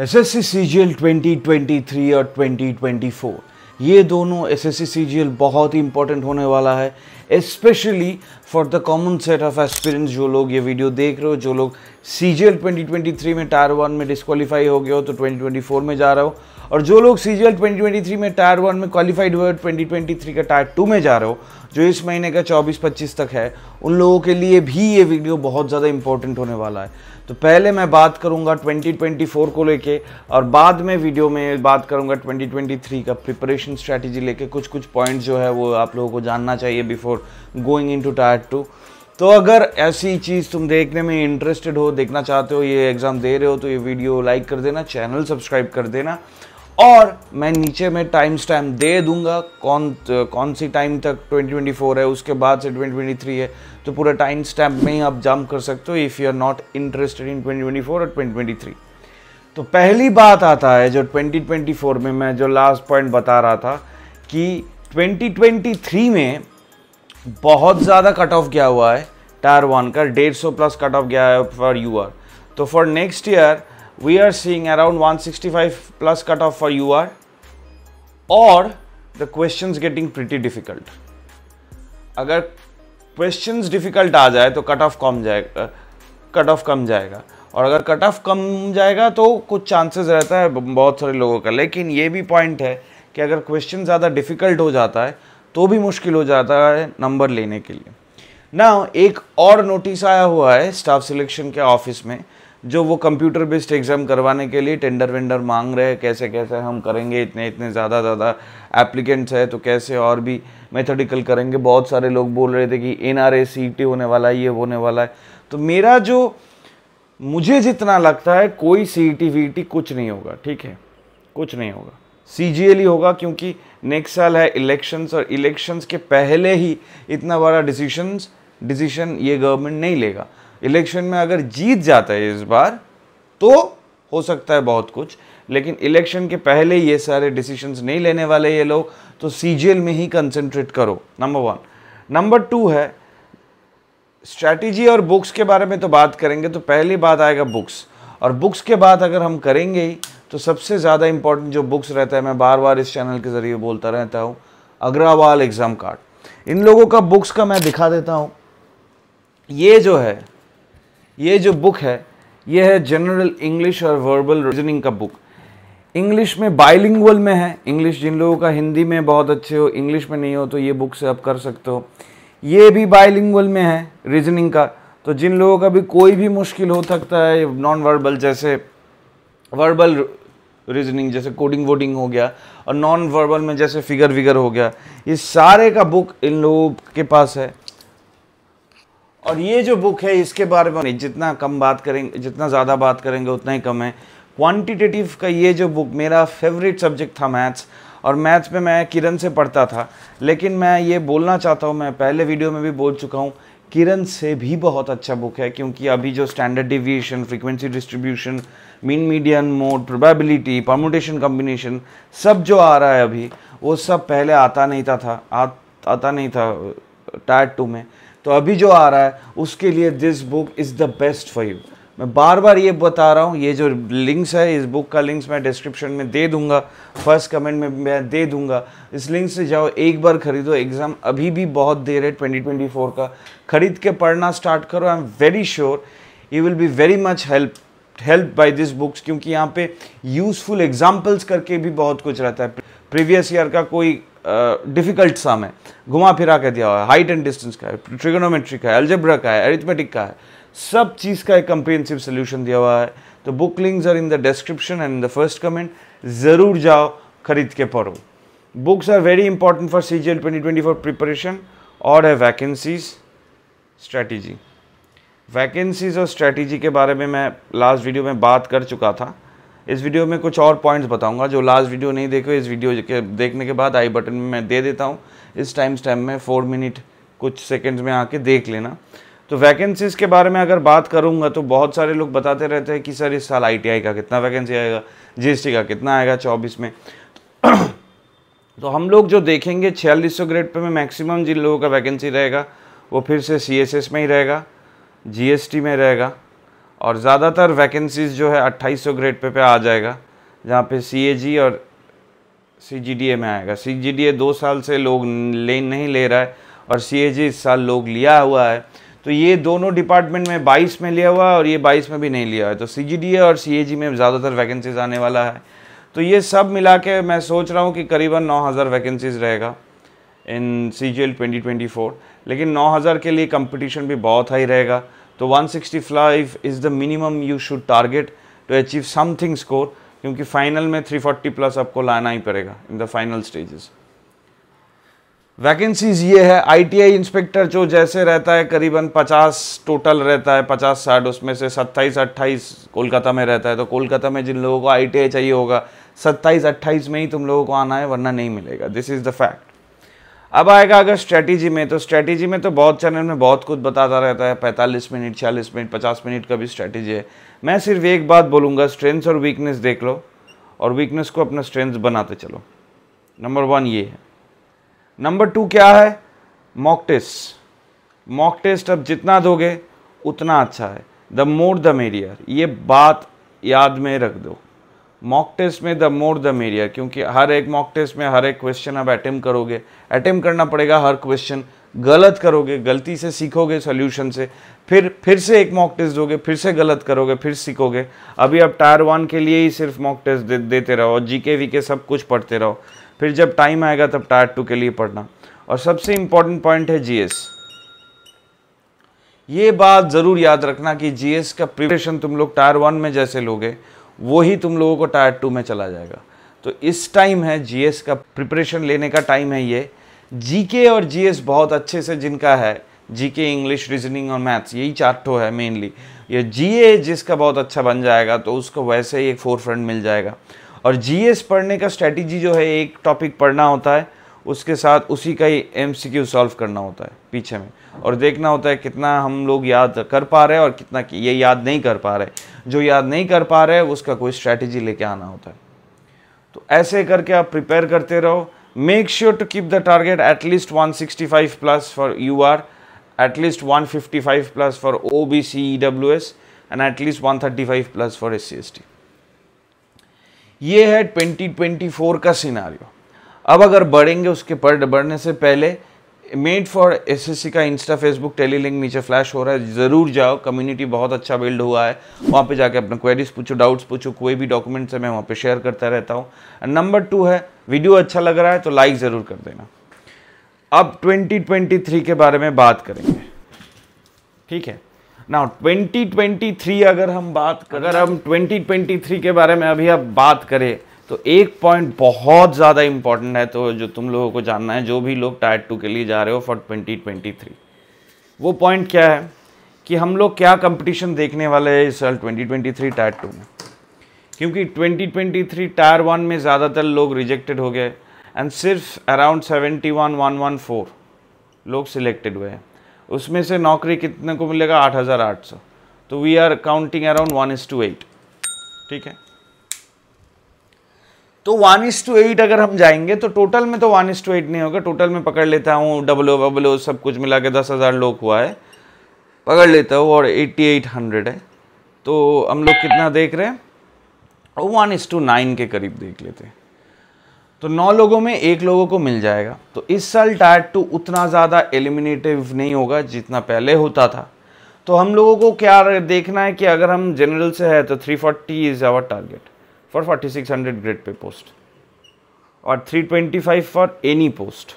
S S C C G L twenty twenty three और twenty twenty four ये दोनों S S C C G L बहुत ही important होने वाला है specially for the common set of experience जो लोग ये वीडियो देख रहे हो जो लोग C G L twenty twenty three में टायर वन में डिस्कालीफाई हो गया हो तो ट्वेंटी ट्वेंटी फोर में जा रहे हो और जो लोग C G L twenty twenty three में टायर वन में क्वालिफाइड हुए ट्वेंटी ट्वेंटी थ्री का टायर टू में जा रहे हो जो इस महीने का चौबीस पच्चीस तक है उन लोगों के लिए भी ये वीडियो बहुत ज़्यादा इंपॉर्टेंट होने वाला है तो पहले मैं बात करूँगा ट्वेंटी ट्वेंटी फोर को लेके और बाद में वीडियो में बात करूँगा ट्वेंटी ट्वेंटी थ्री का प्रिपरेशन स्ट्रैटेजी लेके कुछ कुछ पॉइंट्स जो है वो आप लोगों को जानना चाहिए before going into tier two तो अगर ऐसी चीज़ तुम देखने में इंटरेस्टेड हो देखना चाहते हो ये एग्ज़ाम दे रहे हो तो ये वीडियो लाइक कर देना चैनल सब्सक्राइब कर देना और मैं नीचे में टाइम स्टैम्प दे दूंगा कौन कौन सी टाइम तक 2024 है उसके बाद से 2023 है तो पूरा टाइम स्टैम्प में ही आप जंप कर सकते हो if you are not interested in 2024 और 2023 तो पहली बात आता है जो 2024 में मैं जो लास्ट पॉइंट बता रहा था कि 2023 में बहुत ज़्यादा कट ऑफ गया हुआ है टायर वन का डेढ़ सौ प्लस कट ऑफ गया है फॉर यू आर तो for next year we are seeing around five plus cut off for U R और the question getting pretty difficult अगर क्वेश्चन डिफिकल्ट आ जाए तो कट ऑफ कम जाएगा कट ऑफ कम जाएगा और अगर कट ऑफ कम जाएगा तो कुछ चांसेस रहता है बहुत सारे लोगों का लेकिन ये भी पॉइंट है कि अगर क्वेश्चन ज़्यादा डिफिकल्ट हो जाता है तो भी मुश्किल हो जाता है नंबर लेने के लिए ना एक और नोटिस आया हुआ है स्टाफ सिलेक्शन के ऑफिस में जो वो कंप्यूटर बेस्ड एग्ज़ाम करवाने के लिए टेंडर वेंडर मांग रहे हैं कैसे कैसे हम करेंगे इतने इतने ज़्यादा ज़्यादा एप्लीकेंट्स है तो कैसे और भी मेथडिकल करेंगे बहुत सारे लोग बोल रहे थे कि एन आर होने वाला है ये होने वाला है तो मेरा जो मुझे जितना लगता है कोई सी ई टी कुछ नहीं होगा ठीक है कुछ नहीं होगा सी ही e होगा क्योंकि नेक्स्ट साल है इलेक्शंस और इलेक्शंस के पहले ही इतना बड़ा डिसीशंस डिसीशन ये गवर्नमेंट नहीं लेगा इलेक्शन में अगर जीत जाता है इस बार तो हो सकता है बहुत कुछ लेकिन इलेक्शन के पहले ये सारे डिसीशंस नहीं लेने वाले ये लोग तो सी में ही कंसनट्रेट करो नंबर वन नंबर टू है स्ट्रैटेजी और बुक्स के बारे में तो बात करेंगे तो पहली बात आएगा बुक्स और बुक्स के बाद अगर हम करेंगे ही तो सबसे ज़्यादा इंपॉर्टेंट जो बुक्स रहता है मैं बार बार इस चैनल के ज़रिए बोलता रहता हूँ अग्रावाल एग्ज़ाम कार्ड इन लोगों का बुक्स का मैं दिखा देता हूँ ये जो है ये जो बुक है ये है जनरल इंग्लिश और वर्बल रीजनिंग का बुक इंग्लिश में बाइलिंगुअल में है इंग्लिश जिन लोगों का हिंदी में बहुत अच्छे हो इंग्लिश में नहीं हो तो ये बुक से आप कर सकते हो ये भी बाइलिंगुअल में है रीजनिंग का तो जिन लोगों का भी कोई भी मुश्किल हो सकता है नॉन वर्बल जैसे वर्बल रीजनिंग जैसे कोडिंग वोडिंग हो गया और नॉन वर्बल में जैसे फिगर विगर हो गया ये सारे का बुक इन लोगों के पास है और ये जो बुक है इसके बारे में जितना कम बात करेंगे जितना ज़्यादा बात करेंगे उतना ही कम है क्वांटिटेटिव का ये जो बुक मेरा फेवरेट सब्जेक्ट था मैथ्स और मैथ्स में मैं किरण से पढ़ता था लेकिन मैं ये बोलना चाहता हूँ मैं पहले वीडियो में भी बोल चुका हूँ किरण से भी बहुत अच्छा बुक है क्योंकि अभी जो standard deviation frequency distribution mean median mode probability permutation combination सब जो आ रहा है अभी वो सब पहले आता नहीं था था आ, आता नहीं था टायर uh, टू में तो अभी जो आ रहा है उसके लिए this book is the best for you मैं बार बार ये बता रहा हूँ ये जो लिंक्स है इस बुक का लिंक्स मैं डिस्क्रिप्शन में दे दूंगा फर्स्ट कमेंट में मैं दे दूंगा इस लिंक से जाओ एक बार खरीदो एग्ज़ाम अभी भी बहुत देर है 2024 का खरीद के पढ़ना स्टार्ट करो I am very sure you will be very much help help by this books क्योंकि यहाँ पे यूज़फुल एग्जाम्पल्स करके भी बहुत कुछ रहता है प्रीवियस ईयर का कोई डिफ़िकल्ट uh, सम है घुमा फिरा के दिया हुआ है हाइट एंड डिस्टेंस का है ट्रिगोनोमेट्री का है एल्जेब्रा का है एरिथमेटिक का है सब चीज़ का एक कंप्रिहेंसिव सोल्यूशन दिया हुआ है तो book links are in the description and in the first comment ज़रूर जाओ खरीद के पढ़ो books are very important for C G L twenty twenty four preparation और है वैकेंसीज स्ट्रैटेजी वैकेंसीज और स्ट्रैटेजी के बारे में मैं लास्ट वीडियो में बात कर चुका था इस वीडियो में कुछ और पॉइंट्स बताऊंगा जो लास्ट वीडियो नहीं देखे इस वीडियो के देखने के बाद आई बटन में मैं दे देता हूँ इस टाइम स्टैम में फोर मिनट कुछ सेकंड्स में आके देख लेना तो वैकेंसीज़ के बारे में अगर बात करूँगा तो बहुत सारे लोग बताते रहते हैं कि सर इस साल आई का कितना वैकेंसी आएगा जीएसटी का कितना आएगा चौबीस में तो हम लोग जो देखेंगे छियालीस सौ ग्रेड पे में मैक्सिमम जिन लोगों का वैकेंसी रहेगा वो फिर से सी में ही रहेगा जी में रहेगा और ज़्यादातर वैकेंसीज़ जो है 2800 ग्रेड पे पे आ जाएगा जहाँ पे सी और सी में आएगा सी दो साल से लोग ले नहीं ले रहा है और सी इस साल लोग लिया हुआ है तो ये दोनों डिपार्टमेंट में 22 में लिया हुआ है और ये 22 में भी नहीं लिया है तो सी और सी में ज़्यादातर वैकेंसीज आने वाला है तो ये सब मिला के मैं सोच रहा हूँ कि करीबन 9000 वैकेंसीज रहेगा इन सी जी 2024 लेकिन 9000 के लिए कंपटीशन भी बहुत हाई रहेगा तो 165 is the minimum you should target to achieve something score क्योंकि फाइनल में 340 प्लस आपको लाना ही पड़ेगा in the final stages vacancies ये है आईटीआई इंस्पेक्टर जो जैसे रहता है करीबन 50 टोटल रहता है 50 साठ उसमें से 27 28 कोलकाता में रहता है तो कोलकाता में जिन लोगों को आईटीआई चाहिए होगा 27 28 में ही तुम लोगों को आना है वरना नहीं मिलेगा दिस इज़ द फैक्ट अब आएगा अगर स्ट्रेटजी में तो स्ट्रेटजी में तो बहुत चैनल में बहुत कुछ बताता रहता है 45 मिनट छियालीस मिनट 50 मिनट का भी स्ट्रैटेजी है मैं सिर्फ एक बात बोलूँगा स्ट्रेंथ्स और वीकनेस देख लो और वीकनेस को अपना स्ट्रेंथ्स बनाते चलो नंबर वन ये है नंबर टू क्या है मॉक टेस्ट मॉक टेस्ट अब जितना दोगे उतना अच्छा है द मोर द मेरियर ये बात याद में रख दो मॉक टेस्ट में द मोर द मेरियर क्योंकि हर एक मॉक टेस्ट में हर एक क्वेश्चन अब अटेम्प करोगे अटेम्प करना पड़ेगा हर क्वेश्चन गलत करोगे गलती से सीखोगे सोल्यूशन से फिर फिर से एक मॉक टेस्ट दोगे फिर से गलत करोगे फिर सीखोगे अभी आप टायर वन के लिए ही सिर्फ मॉक टेस्ट दे, देते रहो और वीके वी के सब कुछ पढ़ते रहो फिर जब टाइम आएगा तब टायर टू के लिए पढ़ना और सबसे इंपॉर्टेंट पॉइंट है जीएस ये बात ज़रूर याद रखना कि जीएस का प्रिपरेशन तुम लोग टायर वन में जैसे लोगे वही तुम लोगों को टायर टू में चला जाएगा तो इस टाइम है जीएस का प्रिपरेशन लेने का टाइम है ये जीके और जीएस बहुत अच्छे से जिनका है जीके इंग्लिश रीजनिंग और मैथ्स यही चार ठो है मेनली ये जीए जिसका बहुत अच्छा बन जाएगा तो उसको वैसे ही एक फोर फ्रंट मिल जाएगा और जीएस पढ़ने का स्ट्रैटेजी जो है एक टॉपिक पढ़ना होता है उसके साथ उसी का ही एम सॉल्व करना होता है पीछे में और देखना होता है कितना हम लोग याद कर पा रहे हैं और कितना ये याद नहीं कर पा रहे जो याद नहीं कर पा रहे उसका कोई स्ट्रैटेजी लेके आना होता है तो ऐसे करके आप प्रिपेयर करते रहो make sure to keep the target at least 165 plus for U R at least 155 plus for O B C E W S and at least 135 plus for S C S T ये है 2024 का सिनारियो अब अगर बढ़ेंगे उसके पर बढ़ने से पहले मेड फॉर एसएससी का इंस्टा फेसबुक टेली लिंक नीचे फ्लैश हो रहा है ज़रूर जाओ कम्युनिटी बहुत अच्छा बिल्ड हुआ है वहाँ पे जाके अपना क्वेरीज पूछो डाउट्स पूछो कोई भी डॉक्यूमेंट्स है मैं वहाँ पे शेयर करता रहता हूँ एंड नंबर टू है वीडियो अच्छा लग रहा है तो लाइक ज़रूर कर देना अब 2023 के बारे में बात करेंगे ठीक है नाउ 2023 अगर हम बात करें अगर हम 2023 के बारे में अभी आप बात करें तो एक पॉइंट बहुत ज़्यादा इम्पॉर्टेंट है तो जो तुम लोगों को जानना है जो भी लोग टायर टू के लिए जा रहे हो फॉर 2023 वो पॉइंट क्या है कि हम लोग क्या कंपटीशन देखने वाले हैं इस साल 2023 टायर टू में क्योंकि 2023 टायर वन में ज़्यादातर लोग रिजेक्टेड हो गए एंड सिर्फ around seventy one one one four लोग सिलेक्टेड हुए हैं उसमें से नौकरी कितने को मिलेगा आठ हज़ार आठ सौ तो we are counting around one is to eight ठीक है तो वन इज टू एट अगर हम जाएंगे तो टोटल में तो वन इज टू एट नहीं होगा टोटल में पकड़ लेता हूँ डबल ओ सब कुछ मिला के दस हज़ार लोग हुआ है पकड़ लेता हूँ और एट्टी एट हंड्रेड है तो हम लोग कितना देख रहे हैं वन इज टू नाइन के करीब देख लेते हैं तो नौ लोगों में एक लोगों को मिल जाएगा तो इस साल टायर टू उतना ज़्यादा एलिमिनेटिव नहीं होगा जितना पहले होता था तो हम लोगों को क्या देखना है कि अगर हम जनरल से है तो 340 forty is our target for 4600 grade pay post और 325 for any post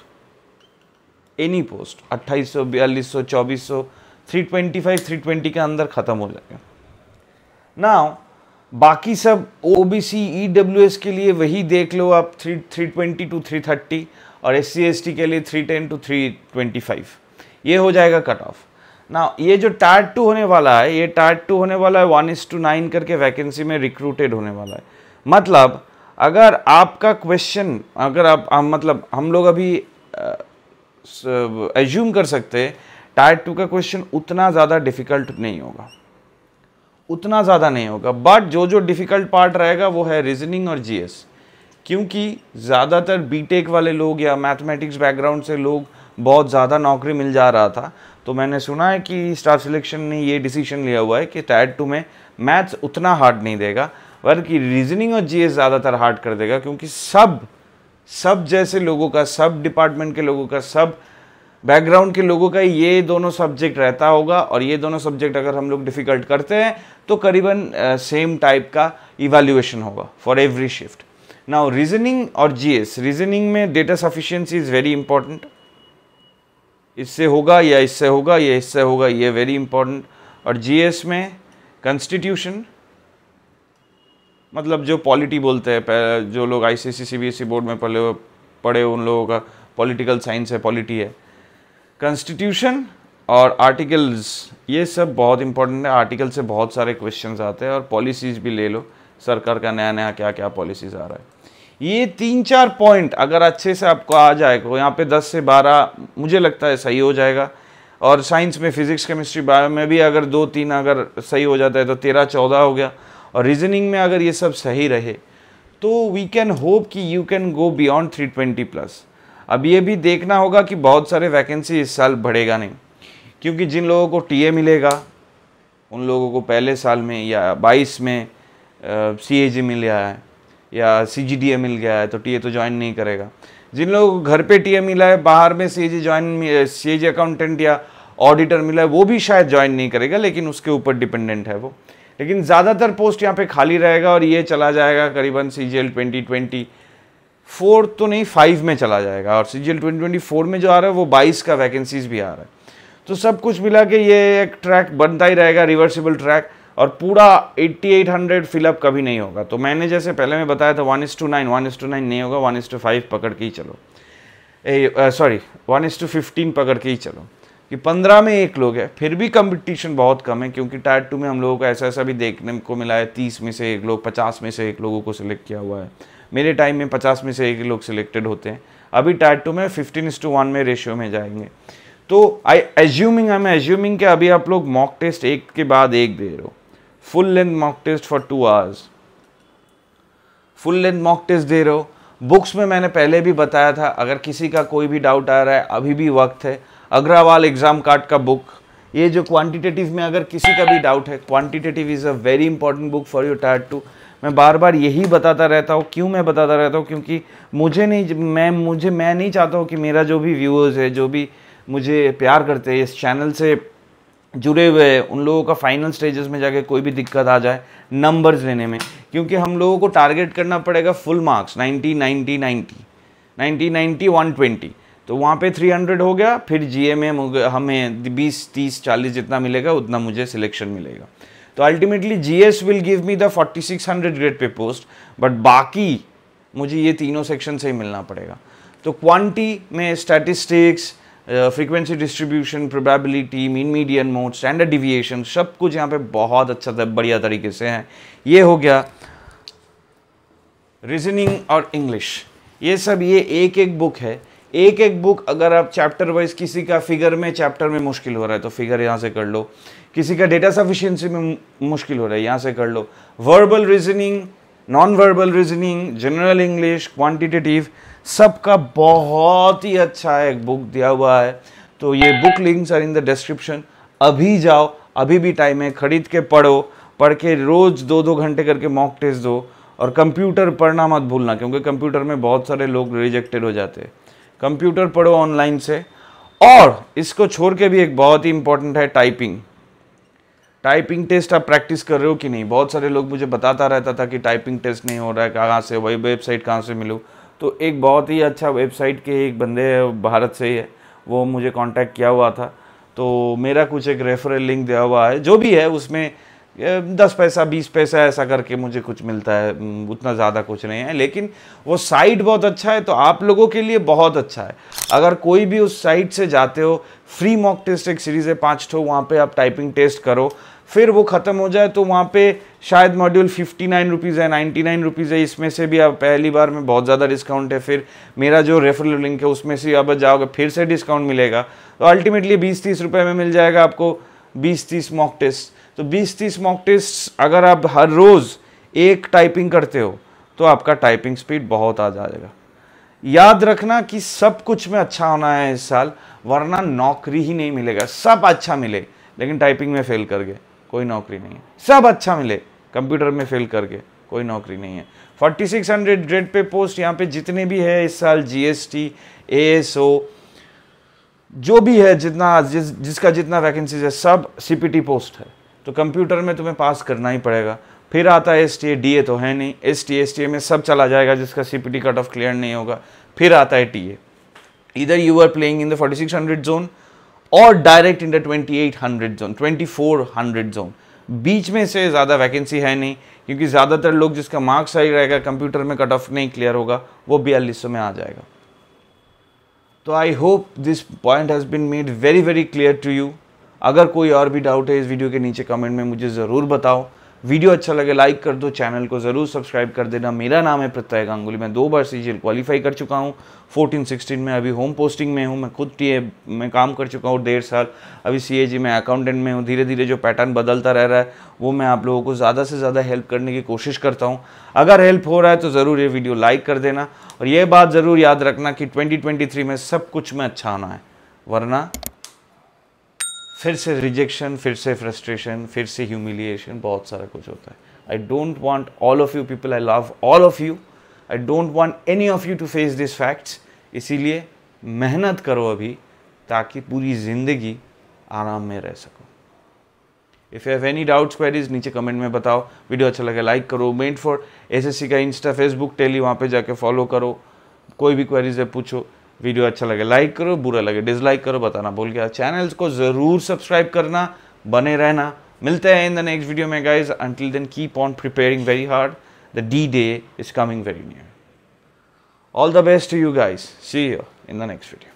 any post 2800 बयालीस सौ चौबीस सौ थ्री ट्वेंटी के अंदर ख़त्म हो जाएगा नाउ बाकी सब O B C E W S के लिए वही देख लो आप three three twenty two three thirty और एस सी एस टी के लिए three ten two three twenty five ये हो जाएगा कट ऑफ ना ये जो टार्ट टू होने वाला है ये टार्ट टू होने वाला है वन इज़ टू नाइन करके वैकेंसी में रिक्रूटेड होने वाला है मतलब अगर आपका क्वेश्चन अगर आप हम मतलब हम लोग अभी एज्यूम कर सकते हैं टार्ट टू का क्वेश्चन उतना ज़्यादा डिफिकल्ट नहीं होगा उतना ज़्यादा नहीं होगा बट जो जो डिफ़िकल्ट पार्ट रहेगा वो है रीजनिंग और जी क्योंकि ज़्यादातर बी वाले लोग या मैथमेटिक्स बैकग्राउंड से लोग बहुत ज़्यादा नौकरी मिल जा रहा था तो मैंने सुना है कि स्टाफ सिलेक्शन ने ये डिसीजन लिया हुआ है कि टैट टू में मैथ्स उतना हार्ड नहीं देगा बल्कि रीजनिंग और जीएस ज़्यादातर हार्ड कर देगा क्योंकि सब सब जैसे लोगों का सब डिपार्टमेंट के लोगों का सब बैकग्राउंड के लोगों का ये दोनों सब्जेक्ट रहता होगा और ये दोनों सब्जेक्ट अगर हम लोग डिफ़िकल्ट करते हैं तो करीबन सेम टाइप का इवेल्यूएशन होगा for every shift now reasoning और जीएस रीजनिंग में data sufficiency is very important इससे होगा या इससे होगा या इससे होगा ये वेरी इंपॉर्टेंट और जीएस में कंस्टिट्यूशन मतलब जो पॉलिटी बोलते हैं जो लोग एस सीबीएसई बोर्ड में पढ़े हुए पढ़े उन लोगों का पॉलिटिकल साइंस है पॉलिटी है कॉन्स्टिट्यूशन और आर्टिकल्स ये सब बहुत इंपॉर्टेंट है आर्टिकल से बहुत सारे क्वेश्चन आते हैं और पॉलिसीज़ भी ले लो सरकार का नया नया क्या क्या पॉलिसीज़ आ रहा है ये तीन चार पॉइंट अगर अच्छे से आपको आ जाए तो यहाँ पे दस से बारह मुझे लगता है सही हो जाएगा और साइंस में फिजिक्स केमिस्ट्री बायो में भी अगर दो तीन अगर सही हो जाता है तो तेरह चौदह हो गया और रीजनिंग में अगर ये सब सही रहे तो वी कैन होप कि you can go beyond three twenty plus अब ये भी देखना होगा कि बहुत सारे वैकेंसी इस साल बढ़ेगा नहीं क्योंकि जिन लोगों को टीए मिलेगा उन लोगों को पहले साल में या बाईस में सी ए जी मिल गया है या सी जी डी ए मिल गया है तो टी ए तो ज्वाइन नहीं करेगा जिन लोगों को घर पे टी ए मिला है बाहर में C A G join C A G accountant या ऑडिटर मिला है वो भी शायद ज्वाइन नहीं करेगा लेकिन उसके ऊपर डिपेंडेंट है वो लेकिन ज़्यादातर पोस्ट यहाँ पे खाली रहेगा और ये चला जाएगा करीबन C G L twenty twenty four तो नहीं फाइव में चला जाएगा और C G L twenty twenty four में जो आ रहा है वो बाईस का वैकेंसीज भी आ रहा है तो सब कुछ मिला के ये एक ट्रैक बनता ही रहेगा रिवर्सिबल ट्रैक और पूरा 8800 फिलअप कभी नहीं होगा तो मैंने जैसे पहले में बताया था one is to nine one is to nine नहीं होगा वन इस टू फाइव पकड़ के ही चलो sorry one is to fifteen पकड़ के ही चलो कि पंद्रह में एक लोग है फिर भी कंपटीशन बहुत कम है क्योंकि टायर टू में हम लोगों को ऐसा ऐसा भी देखने को मिला है तीस में से एक लोग पचास में से एक लोगों को सिलेक्ट किया हुआ है मेरे टाइम में पचास में से एक लोग सिलेक्टेड होते हैं अभी टायर टू में फिफ्टीन टू वन में रेशियो में जाएंगे तो I assuming I am assuming कि अभी आप लोग मॉक टेस्ट एक के बाद एक दे रहे हो full length mock test for two hours full length mock test दे रहे हो बुक्स में मैंने पहले भी बताया था अगर किसी का कोई भी डाउट आ रहा है अभी भी वक्त है अग्रवाल एग्ज़ाम कार्ड का बुक ये जो क्वांटिटेटिव में अगर किसी का भी डाउट है quantitative is a very important book for your tier two मैं बार बार यही बताता रहता हूँ क्यों मैं बताता रहता हूँ क्योंकि मुझे नहीं मैं मुझे मैं नहीं चाहता हूँ कि मेरा जो भी व्यूअर्स है जो भी मुझे प्यार करते हैं इस चैनल से जुड़े हुए हैं उन लोगों का फाइनल स्टेजेस में जाके कोई भी दिक्कत आ जाए नंबर्स लेने में क्योंकि हम लोगों को टारगेट करना पड़ेगा full marks ninety ninety ninety ninety one twenty तो वहाँ पे 300 हो गया फिर जी एम हमें 20 30 40 जितना मिलेगा उतना मुझे सिलेक्शन मिलेगा तो ultimately GS will give me the 4600 grade pay post but बाकी मुझे ये तीनों सेक्शन से ही मिलना पड़ेगा तो क्वांटी में statistics frequency distribution probability mean median mode standard deviation सब कुछ यहाँ पे बहुत अच्छा बढ़िया तरीके से है ये हो गया रीजनिंग और इंग्लिश ये सब ये एक एक बुक है एक एक बुक अगर आप चैप्टर वाइज किसी का फिगर में चैप्टर में मुश्किल हो रहा है तो फिगर यहाँ से कर लो किसी का डेटा सफिशियंसी में मुश्किल हो रहा है यहाँ से कर लो verbal reasoning non verbal reasoning general English quantitative सबका बहुत ही अच्छा एक बुक दिया हुआ है तो ये book links are in the description अभी जाओ अभी भी टाइम है खरीद के पढ़ो पढ़ के रोज़ दो दो घंटे करके मॉक टेस्ट दो और कंप्यूटर पढ़ना मत भूलना क्योंकि कंप्यूटर में बहुत सारे लोग रिजेक्टेड हो जाते हैं कंप्यूटर पढ़ो ऑनलाइन से और इसको छोड़ के भी एक बहुत ही इंपॉर्टेंट है टाइपिंग टाइपिंग टेस्ट आप प्रैक्टिस कर रहे हो कि नहीं बहुत सारे लोग मुझे बताता रहता था कि टाइपिंग टेस्ट नहीं हो रहा है कहाँ से वही वेबसाइट कहाँ से मिलूँ तो एक बहुत ही अच्छा वेबसाइट के एक बंदे भारत से ही है वो मुझे कांटेक्ट किया हुआ था तो मेरा कुछ एक रेफरल लिंक दिया हुआ है जो भी है उसमें दस पैसा बीस पैसा ऐसा करके मुझे कुछ मिलता है उतना ज़्यादा कुछ नहीं है लेकिन वो साइट बहुत अच्छा है तो आप लोगों के लिए बहुत अच्छा है अगर कोई भी उस साइट से जाते हो फ्री मॉक टेस्ट एक सीरीज़ है पाँच ठो वहाँ पे आप टाइपिंग टेस्ट करो फिर वो ख़त्म हो जाए तो वहाँ पे शायद मॉड्यूल फिफ्टी नाइन रुपीज़ है नाइन्टी नाइन रुपीज़ है इसमें से भी आप पहली बार में बहुत ज़्यादा डिस्काउंट है फिर मेरा जो रेफरल लिंक है उसमें से अब जाओगे फिर से डिस्काउंट मिलेगा तो अल्टीमेटली बीस तीस रुपये में मिल जाएगा आपको बीस तीस मॉक टेस्ट तो 20-30 मॉक टेस्ट अगर आप हर रोज़ एक टाइपिंग करते हो तो आपका टाइपिंग स्पीड बहुत आ जाएगा याद रखना कि सब कुछ में अच्छा होना है इस साल वरना नौकरी ही नहीं मिलेगा सब अच्छा मिले लेकिन टाइपिंग में फेल कर गए कोई नौकरी नहीं है सब अच्छा मिले कंप्यूटर में फेल कर गए कोई नौकरी नहीं है 4600 ग्रेड पे पोस्ट यहाँ पे जितने भी है इस साल जीएसटी एएसओ जो भी है जितना जिस जिसका जितना वैकेंसीज है सब सीपीटी पोस्ट है तो कंप्यूटर में तुम्हें पास करना ही पड़ेगा फिर आता है S T A D A तो है नहीं S T S T A में सब चला जाएगा जिसका C P T cut off clear नहीं होगा फिर आता है टी ए इधर you are playing in the forty six hundred zone और direct in the twenty eight hundred zone twenty four hundred zone बीच में से ज़्यादा वैकेंसी है नहीं क्योंकि ज़्यादातर लोग जिसका मार्क्स सही रहेगा कंप्यूटर में कट ऑफ नहीं क्लियर होगा वो बयालीस में आ जाएगा तो I hope this point has been made very very clear to you अगर कोई और भी डाउट है इस वीडियो के नीचे कमेंट में मुझे ज़रूर बताओ वीडियो अच्छा लगे लाइक कर दो चैनल को ज़रूर सब्सक्राइब कर देना मेरा नाम है प्रत्यय गांगुली मैं दो बार सी जी क्वालिफाई कर चुका हूँ 14 16 में अभी होम पोस्टिंग में हूँ मैं खुद टी में काम कर चुका हूँ डेढ़ साल अभी सी ए जी में अकाउंटेंट में हूँ धीरे धीरे जो पैटर्न बदलता रह रहा है वो मैं आप लोगों को ज़्यादा से ज़्यादा हेल्प करने की कोशिश करता हूँ अगर हेल्प हो रहा है तो ज़रूर ये वीडियो लाइक कर देना और ये बात ज़रूर याद रखना कि ट्वेंटी में सब कुछ में अच्छा आना है वरना फिर से रिजेक्शन फिर से फ्रस्ट्रेशन फिर से ह्यूमिलिएशन बहुत सारा कुछ होता है I don't want all of you people I love all of you I don't want any of you to face this facts इसीलिए मेहनत करो अभी ताकि पूरी ज़िंदगी आराम में रह सको if have any doubts queries नीचे कमेंट में बताओ वीडियो अच्छा लगे लाइक करो मेट फॉर एस का इंस्टा फेसबुक टेली वहाँ पे जाके फॉलो करो कोई भी क्वेरीज है पूछो वीडियो अच्छा लगे लाइक करो बुरा लगे डिसलाइक करो बताना भूल गया चैनल्स को ज़रूर सब्सक्राइब करना बने रहना मिलते हैं इन द नेक्स्ट वीडियो में guys until then keep on preparing very hard the D day is coming very near all the best to you guys see you in the next video